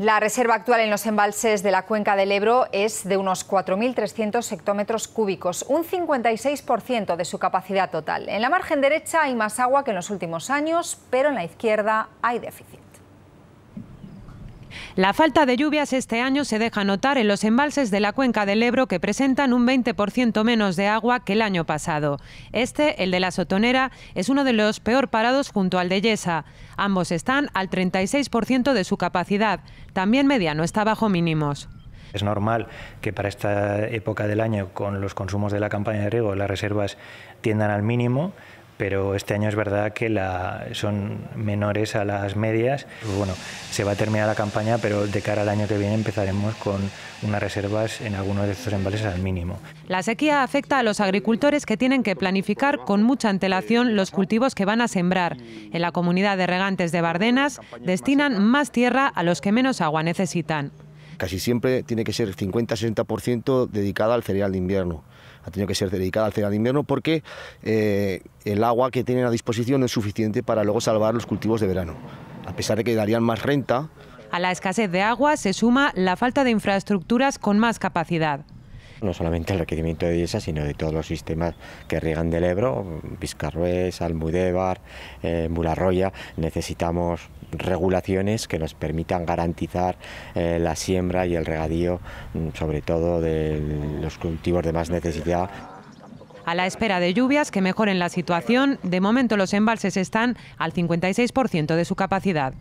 La reserva actual en los embalses de la cuenca del Ebro es de unos 4.300 hectómetros cúbicos, un 56% de su capacidad total. En la margen derecha hay más agua que en los últimos años, pero en la izquierda hay déficit. La falta de lluvias este año se deja notar en los embalses de la cuenca del Ebro que presentan un 20% menos de agua que el año pasado. Este, el de la Sotonera, es uno de los peor parados junto al de Yesa. Ambos están al 36% de su capacidad. También mediano está bajo mínimos. Es normal que para esta época del año, con los consumos de la campaña de riego, las reservas tiendan al mínimo, pero este año es verdad que son menores a las medias. Pues bueno, se va a terminar la campaña, pero de cara al año que viene empezaremos con unas reservas en algunos de estos embalses al mínimo. La sequía afecta a los agricultores que tienen que planificar con mucha antelación los cultivos que van a sembrar. En la comunidad de regantes de Bardenas destinan más tierra a los que menos agua necesitan. Casi siempre tiene que ser 50-60% dedicada al cereal de invierno ha tenido que ser dedicada al cereal de invierno porque eh, el agua que tienen a disposición no es suficiente para luego salvar los cultivos de verano. A pesar de que darían más renta. A la escasez de agua se suma la falta de infraestructuras con más capacidad. No solamente el requerimiento de Iesa, sino de todos los sistemas que riegan del Ebro, Vizcarrués, Almudévar, eh, Mularroya. Necesitamos regulaciones que nos permitan garantizar eh, la siembra y el regadío, mm, sobre todo de los cultivos de más necesidad. A la espera de lluvias que mejoren la situación, de momento los embalses están al 56% de su capacidad.